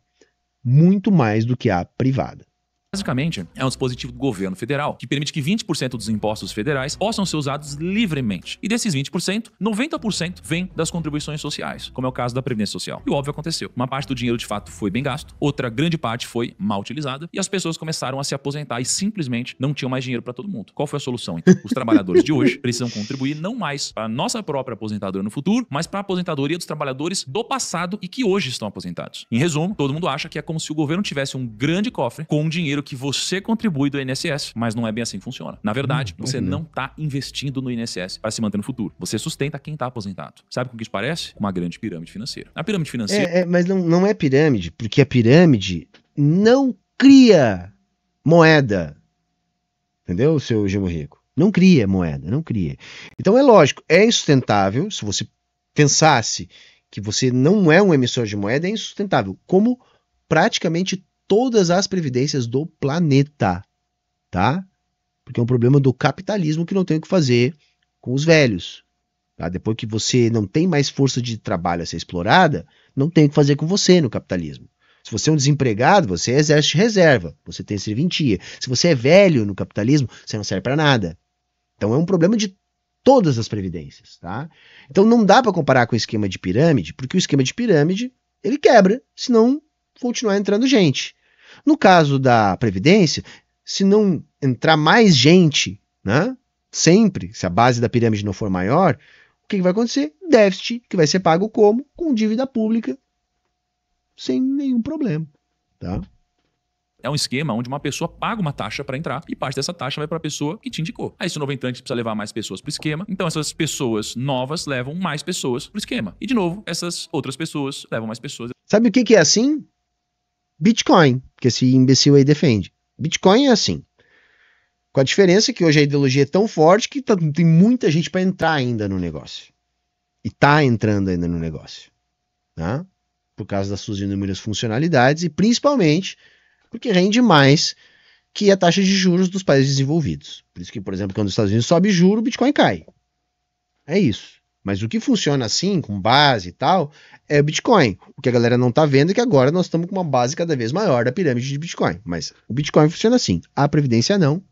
muito mais do que a privada. Basicamente, é um dispositivo do governo federal que permite que 20% dos impostos federais possam ser usados livremente. E desses 20%, 90% vem das contribuições sociais, como é o caso da Previdência Social. E o óbvio aconteceu. Uma parte do dinheiro de fato foi bem gasto, outra grande parte foi mal utilizada e as pessoas começaram a se aposentar e simplesmente não tinham mais dinheiro para todo mundo. Qual foi a solução? Então, os trabalhadores de hoje precisam contribuir não mais para a nossa própria aposentadoria no futuro, mas para a aposentadoria dos trabalhadores do passado e que hoje estão aposentados. Em resumo, todo mundo acha que é como se o governo tivesse um grande cofre com dinheiro dinheiro que você contribui do INSS. Mas não é bem assim que funciona. Na verdade, hum, você uhum. não está investindo no INSS para se manter no futuro. Você sustenta quem está aposentado. Sabe com que isso parece? Uma grande pirâmide financeira. A pirâmide financeira. É, é, mas não, não é pirâmide, porque a pirâmide não cria moeda. Entendeu, seu Gemo Rico? Não cria moeda, não cria. Então é lógico, é insustentável se você pensasse que você não é um emissor de moeda, é insustentável. Como praticamente todas as previdências do planeta, tá? Porque é um problema do capitalismo que não tem o que fazer com os velhos. Tá? Depois que você não tem mais força de trabalho a ser explorada, não tem o que fazer com você no capitalismo. Se você é um desempregado, você exerce reserva, você tem serventia. Se você é velho no capitalismo, você não serve para nada. Então é um problema de todas as previdências, tá? Então não dá para comparar com o esquema de pirâmide, porque o esquema de pirâmide ele quebra, senão continuar entrando gente. No caso da Previdência, se não entrar mais gente, né? Sempre, se a base da pirâmide não for maior, o que, vai acontecer? Déficit que vai ser pago como? Com dívida pública, sem nenhum problema. Tá? É um esquema onde uma pessoa paga uma taxa para entrar e parte dessa taxa vai para a pessoa que te indicou. Aí se novo entrante precisa levar mais pessoas para o esquema. Então essas pessoas novas levam mais pessoas para o esquema. E de novo, essas outras pessoas levam mais pessoas. Sabe o que, que é assim? Bitcoin, que esse imbecil aí defende. Bitcoin é assim. Com a diferença que hoje a ideologia é tão forte que tá, tem muita gente para entrar ainda no negócio. E tá entrando ainda no negócio. Né? Por causa das suas inúmeras funcionalidades e principalmente porque rende mais que a taxa de juros dos países desenvolvidos. Por isso que, por exemplo, quando os Estados Unidos sobe juro, o Bitcoin cai. É isso. Mas o que funciona assim, com base e tal, é o Bitcoin. O que a galera não está vendo é que agora nós estamos com uma base cada vez maior da pirâmide de Bitcoin. Mas o Bitcoin funciona assim. A Previdência não,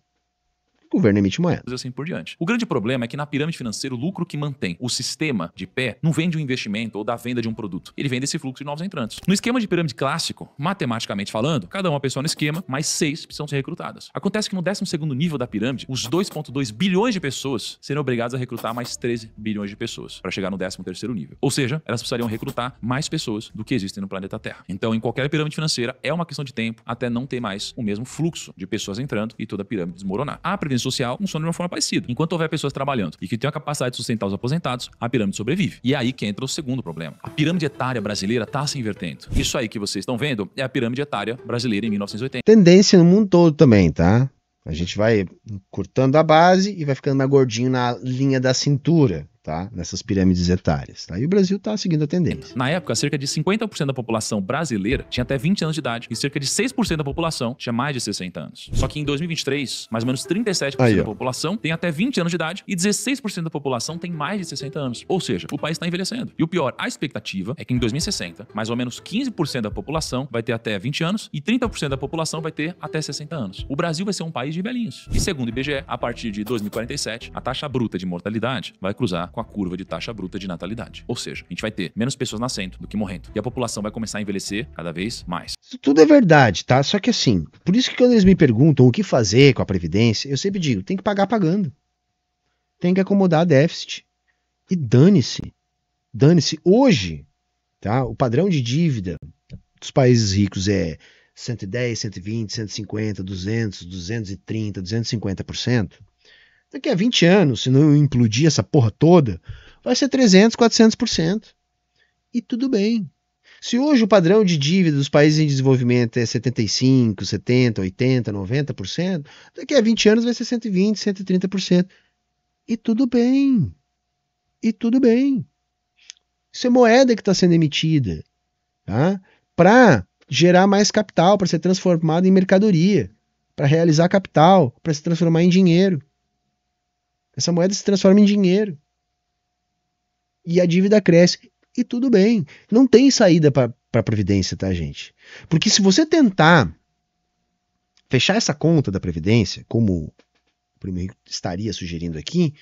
governo emite moeda. E assim por diante. O grande problema é que na pirâmide financeira, o lucro que mantém o sistema de pé não vem de um investimento ou da venda de um produto. Ele vem desse fluxo de novos entrantes. No esquema de pirâmide clássico, matematicamente falando, cada uma pessoa no esquema, mais seis precisam ser recrutadas. Acontece que no 12 nível da pirâmide, os 2,2 bilhões de pessoas serão obrigadas a recrutar mais 13 bilhões de pessoas para chegar no 13 nível. Ou seja, elas precisariam recrutar mais pessoas do que existem no planeta Terra. Então, em qualquer pirâmide financeira, é uma questão de tempo até não ter mais o mesmo fluxo de pessoas entrando e toda a pirâmide desmoronar. A prevenção social funciona de uma forma parecida. Enquanto houver pessoas trabalhando e que tenham a capacidade de sustentar os aposentados, a pirâmide sobrevive. E é aí que entra o segundo problema. A pirâmide etária brasileira está se invertendo. Isso aí que vocês estão vendo é a pirâmide etária brasileira em 1980. Tendência no mundo todo também, tá? A gente vai cortando a base e vai ficando mais gordinho na linha da cintura tá? Nessas pirâmides etárias. Tá? E o Brasil está seguindo a tendência. Na época, cerca de 50% da população brasileira tinha até 20 anos de idade e cerca de 6% da população tinha mais de 60 anos. Só que em 2023, mais ou menos 37% Aí, da ó. população tem até 20 anos de idade e 16% da população tem mais de 60 anos. Ou seja, o país está envelhecendo. E o pior, a expectativa é que em 2060, mais ou menos 15% da população vai ter até 20 anos e 30% da população vai ter até 60 anos. O Brasil vai ser um país de velhinhos. E segundo o IBGE, a partir de 2047, a taxa bruta de mortalidade vai cruzar com a curva de taxa bruta de natalidade. Ou seja, a gente vai ter menos pessoas nascendo do que morrendo. E a população vai começar a envelhecer cada vez mais. Isso tudo é verdade, tá? Só que assim, por isso que quando eles me perguntam o que fazer com a Previdência, eu sempre digo: tem que pagar pagando. Tem que acomodar déficit. E dane-se. Dane-se. Hoje, tá? O padrão de dívida dos países ricos é 110, 120, 150, 200, 230, 250% daqui a 20 anos, se não implodir essa porra toda, vai ser 300, 400%. E tudo bem. Se hoje o padrão de dívida dos países em desenvolvimento é 75, 70, 80, 90%, daqui a 20 anos vai ser 120, 130%. E tudo bem. E tudo bem. Isso é moeda que está sendo emitida, tá? Para gerar mais capital, para ser transformado em mercadoria, para realizar capital, para se transformar em dinheiro. Essa moeda se transforma em dinheiro. E a dívida cresce. E tudo bem. Não tem saída para a Previdência, tá, gente? Porque se você tentar fechar essa conta da Previdência, como o primeiro estaria sugerindo aqui,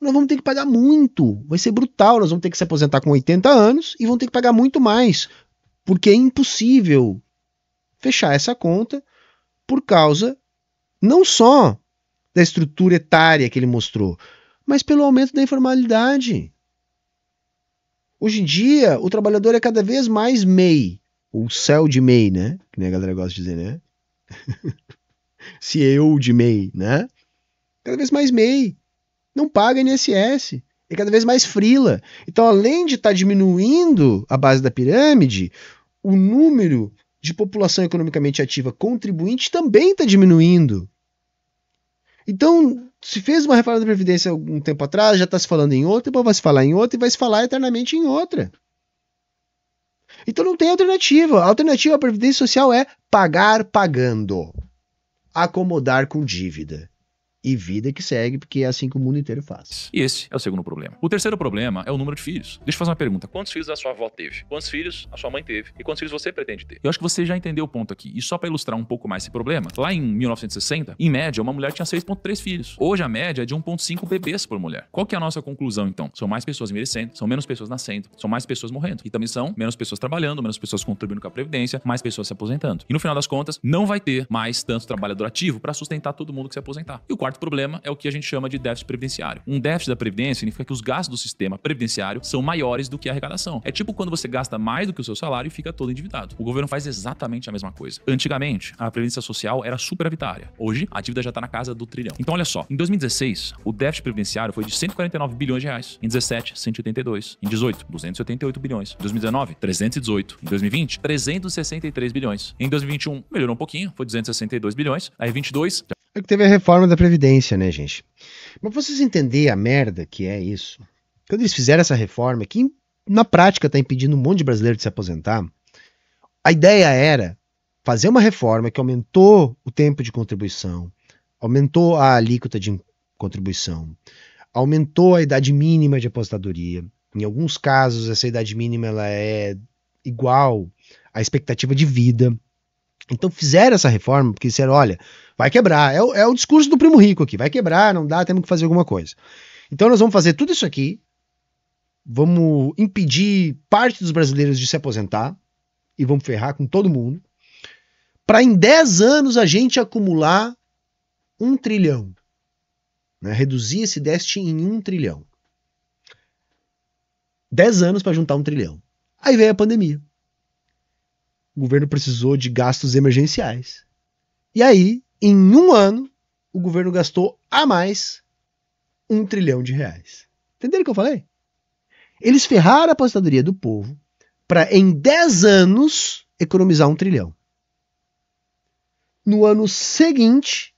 nós vamos ter que pagar muito. Vai ser brutal. Nós vamos ter que se aposentar com 80 anos e vão ter que pagar muito mais. Porque é impossível fechar essa conta por causa não só da estrutura etária que ele mostrou, mas pelo aumento da informalidade. Hoje em dia, o trabalhador é cada vez mais MEI, ou céu de MEI, né? Que nem a galera gosta de dizer, né? [laughs] CEO de MEI, né? Cada vez mais MEI. Não paga INSS. É cada vez mais frila. Então, além de estar tá diminuindo a base da pirâmide, o número de população economicamente ativa contribuinte também está diminuindo. Então, se fez uma reforma da Previdência algum tempo atrás, já está se falando em outra, depois vai se falar em outra e vai se falar eternamente em outra. Então não tem alternativa. A alternativa à Previdência Social é pagar pagando, acomodar com dívida e vida que segue, porque é assim que o mundo inteiro faz. E esse é o segundo problema. O terceiro problema é o número de filhos. Deixa eu fazer uma pergunta. Quantos filhos a sua avó teve? Quantos filhos a sua mãe teve? E quantos filhos você pretende ter? Eu acho que você já entendeu o ponto aqui. E só para ilustrar um pouco mais esse problema, lá em 1960, em média, uma mulher tinha 6.3 filhos. Hoje a média é de 1.5 bebês por mulher. Qual que é a nossa conclusão então? São mais pessoas envelhecendo, são menos pessoas nascendo, são mais pessoas morrendo. E também são menos pessoas trabalhando, menos pessoas contribuindo com a previdência, mais pessoas se aposentando. E no final das contas, não vai ter mais tanto trabalhador ativo para sustentar todo mundo que se aposentar. E o quarto quarto problema é o que a gente chama de déficit previdenciário. Um déficit da Previdência significa que os gastos do sistema previdenciário são maiores do que a arrecadação. É tipo quando você gasta mais do que o seu salário e fica todo endividado. O governo faz exatamente a mesma coisa. Antigamente, a Previdência Social era superavitária. Hoje, a dívida já está na casa do trilhão. Então, olha só. Em 2016, o déficit previdenciário foi de 149 bilhões de reais. Em 17, 182. Em 18, 278 bilhões. Em 2019, 318. Em 2020, 363 bilhões. Em 2021, melhorou um pouquinho, foi 262 bilhões. Aí 22, é que teve a reforma da Previdência, né, gente? Mas vocês entenderem a merda que é isso? Quando eles fizeram essa reforma, que na prática está impedindo um monte de brasileiro de se aposentar, a ideia era fazer uma reforma que aumentou o tempo de contribuição, aumentou a alíquota de contribuição, aumentou a idade mínima de aposentadoria. Em alguns casos, essa idade mínima ela é igual à expectativa de vida então fizeram essa reforma, porque disseram: olha, vai quebrar. É o, é o discurso do primo rico aqui: vai quebrar, não dá, temos que fazer alguma coisa. Então nós vamos fazer tudo isso aqui, vamos impedir parte dos brasileiros de se aposentar e vamos ferrar com todo mundo, para em 10 anos a gente acumular um trilhão. Né? Reduzir esse déficit em um trilhão. 10 anos para juntar um trilhão. Aí veio a pandemia o governo precisou de gastos emergenciais. E aí, em um ano, o governo gastou a mais um trilhão de reais. Entenderam o que eu falei? Eles ferraram a aposentadoria do povo para, em 10 anos, economizar um trilhão. No ano seguinte,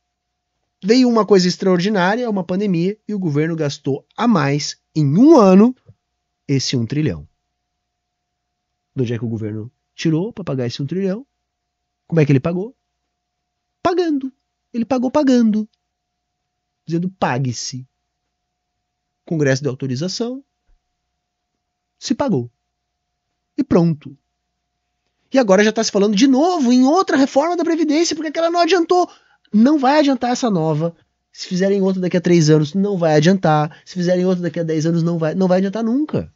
veio uma coisa extraordinária, uma pandemia, e o governo gastou a mais, em um ano, esse um trilhão. De onde é que o governo tirou para pagar esse um trilhão. Como é que ele pagou? Pagando. Ele pagou pagando. Dizendo pague-se. Congresso deu autorização. Se pagou. E pronto. E agora já está se falando de novo em outra reforma da Previdência, porque aquela não adiantou. Não vai adiantar essa nova. Se fizerem outra daqui a três anos, não vai adiantar. Se fizerem outra daqui a dez anos, não vai, não vai adiantar nunca.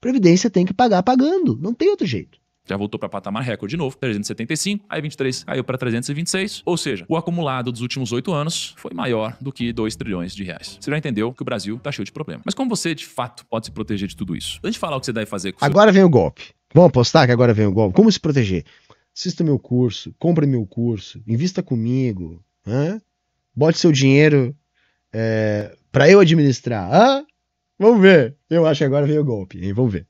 Previdência tem que pagar pagando. Não tem outro jeito já voltou para patamar recorde de novo, 375, aí 23 caiu para 326, ou seja, o acumulado dos últimos oito anos foi maior do que 2 trilhões de reais. Você já entendeu que o Brasil tá cheio de problema. Mas como você, de fato, pode se proteger de tudo isso? Antes de falar o que você deve fazer com Agora seu... vem o golpe. Vamos apostar que agora vem o golpe. Como se proteger? Assista meu curso, compre meu curso, invista comigo, hã? bote seu dinheiro é, eh, para eu administrar. Hã? Vamos ver. Eu acho que agora vem o golpe, hein? Vamos ver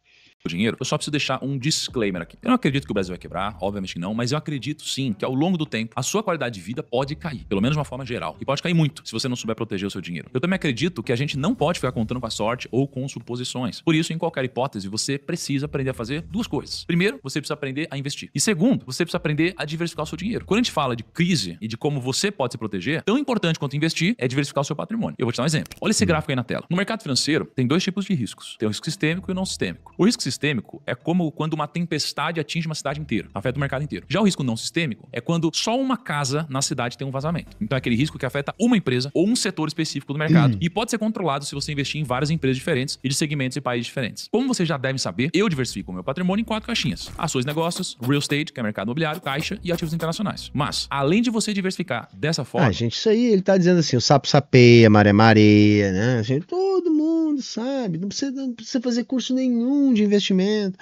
dinheiro, eu só preciso deixar um disclaimer aqui. Eu não acredito que o Brasil vai quebrar, obviamente que não, mas eu acredito sim que ao longo do tempo a sua qualidade de vida pode cair, pelo menos de uma forma geral. E pode cair muito se você não souber proteger o seu dinheiro. Eu também acredito que a gente não pode ficar contando com a sorte ou com suposições. Por isso, em qualquer hipótese, você precisa aprender a fazer duas coisas. Primeiro, você precisa aprender a investir. E segundo, você precisa aprender a diversificar o seu dinheiro. Quando a gente fala de crise e de como você pode se proteger, tão importante quanto investir é diversificar o seu patrimônio. Eu vou te dar um exemplo. Olha esse hum. gráfico aí na tela. No mercado financeiro, tem dois tipos de riscos. Tem o risco sistêmico e o não sistêmico. O risco sistêmico sistêmico é como quando uma tempestade atinge uma cidade inteira, afeta o mercado inteiro. Já o risco não sistêmico é quando só uma casa na cidade tem um vazamento. Então é aquele risco que afeta uma empresa ou um setor específico do mercado hum. e pode ser controlado se você investir em várias empresas diferentes e de segmentos e países diferentes. Como você já deve saber, eu diversifico o meu patrimônio em quatro caixinhas: ações, negócios, real estate, que é mercado imobiliário, caixa e ativos internacionais. Mas, além de você diversificar dessa ah, forma. Ah, gente, isso aí ele tá dizendo assim: o sapo sapeia, maré mareia, né? Gente, todo mundo mundo sabe, não precisa, não precisa fazer curso nenhum de investimento.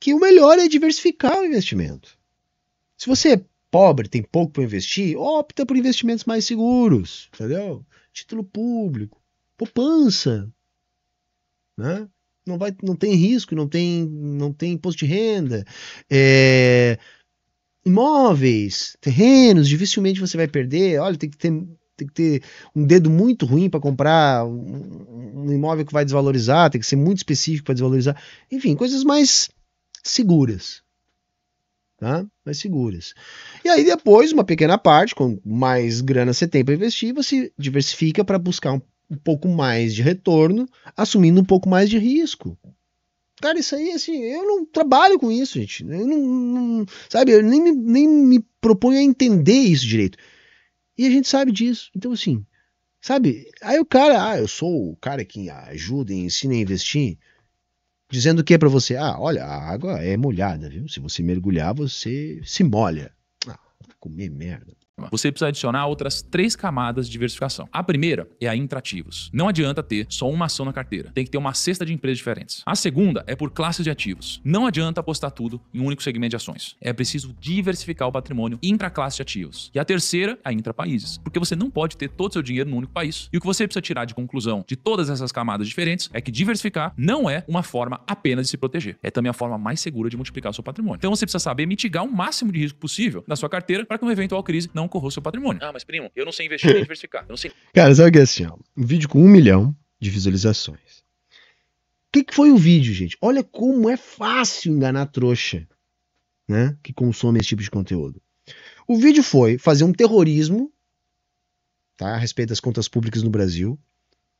Que o melhor é diversificar o investimento. Se você é pobre, tem pouco para investir, opta por investimentos mais seguros, entendeu? Título público, poupança, né? Não, vai, não tem risco, não tem, não tem imposto de renda, é, imóveis, terrenos, dificilmente você vai perder. Olha, tem que ter tem que ter um dedo muito ruim para comprar um, um, imóvel que vai desvalorizar, tem que ser muito específico para desvalorizar. Enfim, coisas mais seguras. Tá? Mais seguras. E aí, depois, uma pequena parte, com mais grana você tem para investir, você diversifica para buscar um, um pouco mais de retorno, assumindo um pouco mais de risco. Cara, isso aí, assim, eu não trabalho com isso, gente. Eu não, não sabe, eu nem me, nem me proponho a entender isso direito. E a gente sabe disso. Então, assim, sabe? Aí o cara, ah, eu sou o cara que ajuda e ensina a investir, dizendo o que para você? Ah, olha, a água é molhada, viu? Se você mergulhar, você se molha. Ah, comer merda. Você precisa adicionar outras três camadas de diversificação. A primeira é a intrativos. Não adianta ter só uma ação na carteira. Tem que ter uma cesta de empresas diferentes. A segunda é por classes de ativos. Não adianta apostar tudo em um único segmento de ações. É preciso diversificar o patrimônio intra-classe de ativos. E a terceira, a intra-países. Porque você não pode ter todo o seu dinheiro num único país. E o que você precisa tirar de conclusão de todas essas camadas diferentes é que diversificar não é uma forma apenas de se proteger. É também a forma mais segura de multiplicar o seu patrimônio. Então você precisa saber mitigar o máximo de risco possível na sua carteira para que uma eventual crise não não corrou seu patrimônio. Ah, mas primo, eu não sei investir nem diversificar. Eu não sei. Cara, sabe o que é assim, ó, um vídeo com um milhão de visualizações. O que, que foi o vídeo, gente? Olha como é fácil enganar trouxa, né? Que consome esse tipo de conteúdo. O vídeo foi fazer um terrorismo, tá? A respeito das contas públicas no Brasil.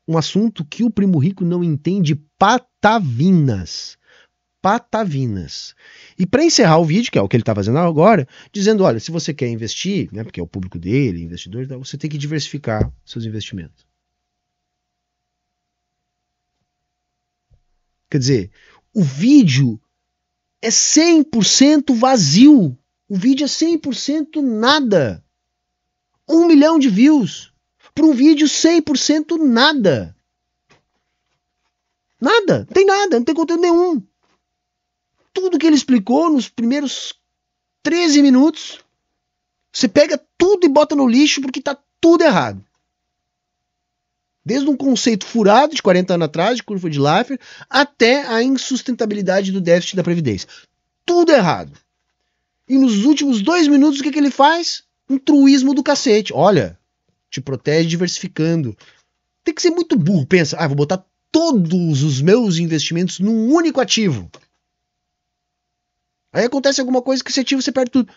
Um assunto que o primo rico não entende patavinas. Patavinas. E para encerrar o vídeo, que é o que ele está fazendo agora, dizendo: olha, se você quer investir, né, porque é o público dele, investidor, você tem que diversificar seus investimentos. Quer dizer, o vídeo é 100% vazio. O vídeo é 100% nada. Um milhão de views para um vídeo 100% nada. Nada, não tem nada, não tem conteúdo nenhum tudo que ele explicou nos primeiros 13 minutos, você pega tudo e bota no lixo porque está tudo errado. Desde um conceito furado de 40 anos atrás, de curva de Laffer, até a insustentabilidade do déficit da Previdência. Tudo errado. E nos últimos dois minutos, o que, que ele faz? Um truísmo do cacete. Olha, te protege diversificando. Tem que ser muito burro. Pensa, ah, vou botar todos os meus investimentos num único ativo. Aí acontece alguma coisa que você tira, você perde tudo.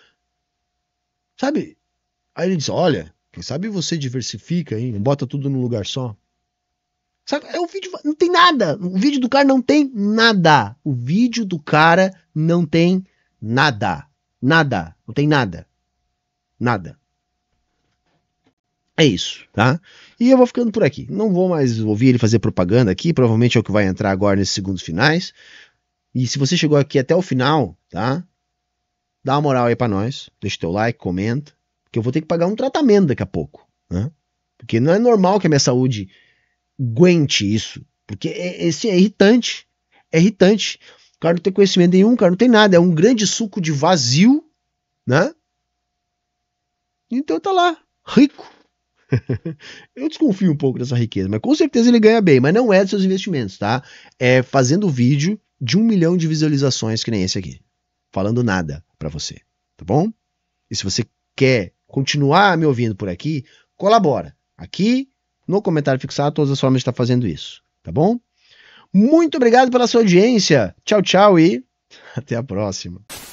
Sabe? Aí ele diz: olha, quem sabe você diversifica, hein? Bota tudo num lugar só. Sabe? É o vídeo. Não tem nada. O vídeo do cara não tem nada. O vídeo do cara não tem nada. Nada. Não tem nada. Nada. É isso, tá? E eu vou ficando por aqui. Não vou mais ouvir ele fazer propaganda aqui. Provavelmente é o que vai entrar agora nesses segundos finais. E se você chegou aqui até o final, tá? Dá uma moral aí para nós, deixa teu like, comenta, porque eu vou ter que pagar um tratamento daqui a pouco, né? Porque não é normal que a minha saúde aguente isso, porque esse é, é, é irritante, é irritante. O cara não tem conhecimento nenhum, o cara não tem nada, é um grande suco de vazio, né? Então tá lá, rico. [laughs] eu desconfio um pouco dessa riqueza, mas com certeza ele ganha bem, mas não é dos seus investimentos, tá? É fazendo vídeo de um milhão de visualizações que nem esse aqui, falando nada para você, tá bom? E se você quer continuar me ouvindo por aqui, colabora. Aqui no comentário fixado, todas as formas de estar tá fazendo isso, tá bom? Muito obrigado pela sua audiência. Tchau, tchau e [laughs] até a próxima.